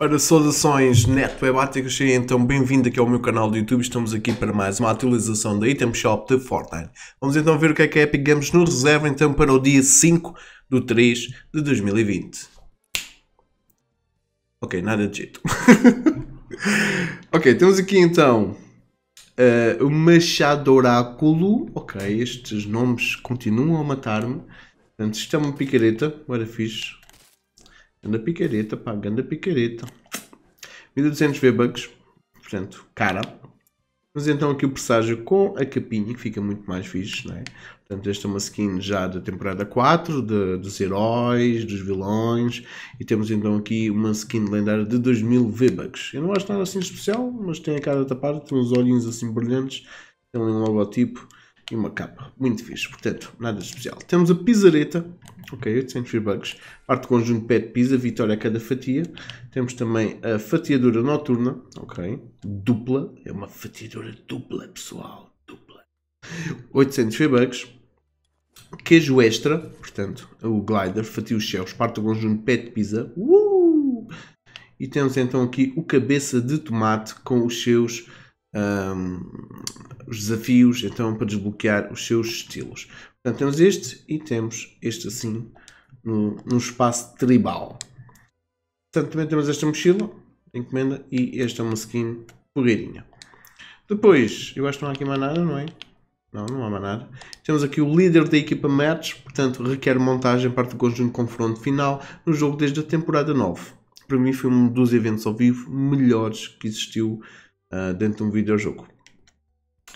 Ora, saudações netwebáticos, é e então bem-vindo aqui ao meu canal do YouTube. Estamos aqui para mais uma atualização da Item Shop de Fortnite. Vamos então ver o que é que a Epic Games nos reserva então para o dia 5 de 3 de 2020. Ok, nada de jeito. ok, temos aqui então eh, o Machado Oráculo. Ok, estes nomes continuam a matar-me. Portanto, isto é uma picareta, agora fixe. Anda picareta, pá, anda picareta. 1200 V-Bucks, portanto, cara. Mas então aqui o presságio com a capinha, que fica muito mais fixe, não é? Portanto, esta é uma skin já da temporada 4, de, dos heróis, dos vilões. E temos então aqui uma skin lendária de 2000 V-Bucks. Eu não acho nada assim especial, mas tem a cara tapada, tem uns olhinhos assim brilhantes, tem um logotipo e uma capa. Muito fixe, portanto, nada especial. Temos a Pizareta, Ok, 800 V-Bucks. Parte conjunto pé de pizza, vitória a cada fatia. Temos também a fatiadora noturna, ok, dupla. É uma fatiadora dupla, pessoal, dupla. 800 V-Bucks. Queijo extra, portanto, o glider, fatia os céus, parte conjunto pé de pizza. Uh! E temos então aqui o cabeça de tomate com os seus um, os desafios então para desbloquear os seus estilos. Portanto, temos este e temos este assim no, no espaço tribal. Portanto, também temos esta mochila, encomenda, e esta é uma skin porreirinha. Depois, eu acho que não há aqui mais nada, não é? Não, não há mais nada. Temos aqui o líder da equipa match, portanto requer montagem, parte do conjunto de confronto final, no jogo desde a temporada 9. Para mim foi um dos eventos ao vivo melhores que existiu uh, dentro de um videojogo.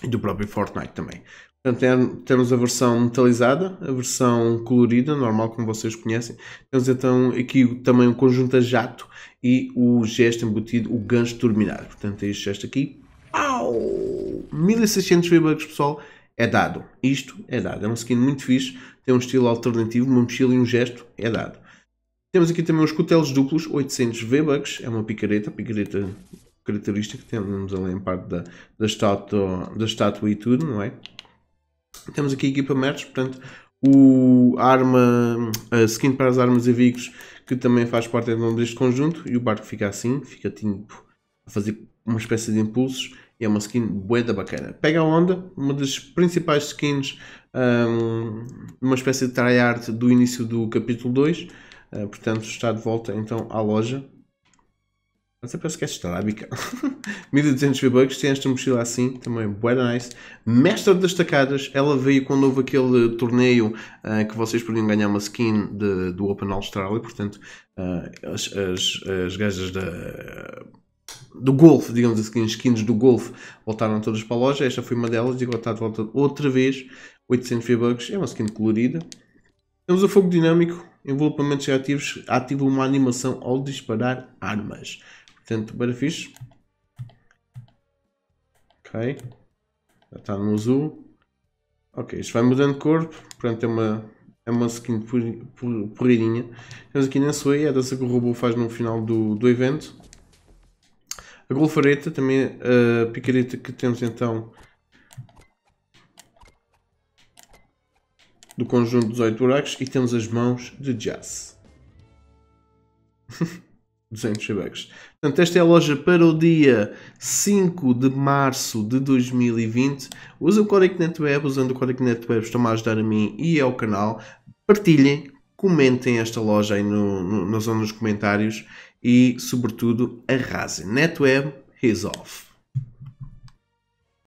E do próprio Fortnite também. Portanto, é, temos a versão metalizada, a versão colorida, normal como vocês conhecem. Temos então aqui também o conjunto a jato e o gesto embutido, o gancho terminado. Portanto, é este gesto aqui. Au! 1600 V-Bucks, pessoal é dado. Isto é dado. É um skin muito fixe, tem um estilo alternativo, uma mochila e um gesto, é dado. Temos aqui também os cutelos duplos, 800 V-Bucks, é uma picareta, picareta característica que temos ali em parte da, da, estátua, da estátua e tudo, não é? Temos aqui equipamentos, portanto, o arma, a skin para as armas e veículos que também faz parte então, deste conjunto e o barco fica assim, fica tipo a fazer uma espécie de impulsos e é uma skin da bacana. Pega a onda, uma das principais skins, um, uma espécie de tryhard do início do capítulo 2, uh, eh, portanto está de volta então à loja mas parece que é arábica. 1200 V-Bucks, tem esta mochila assim, também bué nice. Mestre das Tacadas, ela veio quando houve aquele torneio uh, que vocês podiam ganhar uma skin de, do Open Australia, portanto, uh, as, as, as gajas da... do golfe, digamos assim, skins do golfe voltaram todas para a loja. Esta foi uma delas e agora está de volta outra vez. 800 V-Bucks, é uma skin colorida. Temos o fogo dinâmico, envolvimentos ativos, ativa uma animação ao disparar armas. Portanto, barfiche. Ok. Já está no azul. Ok, isto vai mudando de cor. Portanto, é uma, é uma skin porreirinha. Temos aqui Nansui, é a dança que o robô faz no final do, do evento. A golfareta, também a picareta que temos então do conjunto dos 8 buracos. E temos as mãos de jazz. 200 Xebex. Portanto, esta é a loja para o dia 5 de março de 2020. Usa o código NetWeb, usando o código NetWeb estão a ajudar a mim e ao canal. Partilhem, comentem esta loja aí no, no, na zona dos comentários e, sobretudo, arrasem. NetWeb is off.